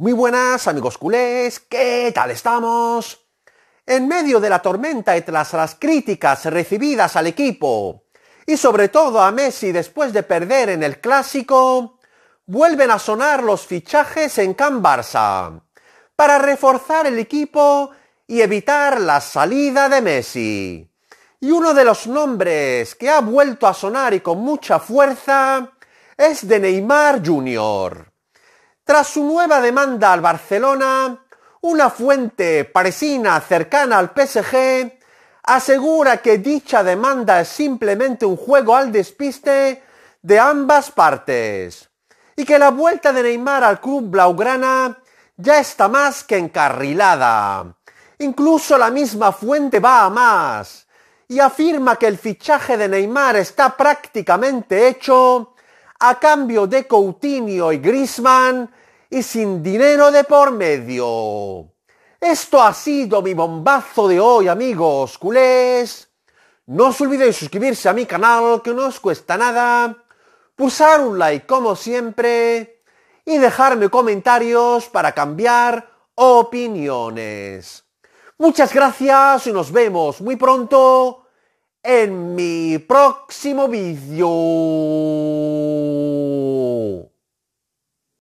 Muy buenas amigos culés, ¿qué tal estamos? En medio de la tormenta y tras las críticas recibidas al equipo, y sobre todo a Messi después de perder en el clásico, vuelven a sonar los fichajes en Can Barça, para reforzar el equipo y evitar la salida de Messi. Y uno de los nombres que ha vuelto a sonar y con mucha fuerza es de Neymar Jr. Tras su nueva demanda al Barcelona, una fuente parisina cercana al PSG asegura que dicha demanda es simplemente un juego al despiste de ambas partes y que la vuelta de Neymar al club blaugrana ya está más que encarrilada. Incluso la misma fuente va a más y afirma que el fichaje de Neymar está prácticamente hecho a cambio de Coutinho y Grisman y sin dinero de por medio. Esto ha sido mi bombazo de hoy, amigos culés. No os olvidéis suscribirse a mi canal, que no os cuesta nada, Pusar un like como siempre y dejarme comentarios para cambiar opiniones. Muchas gracias y nos vemos muy pronto en mi próximo vídeo.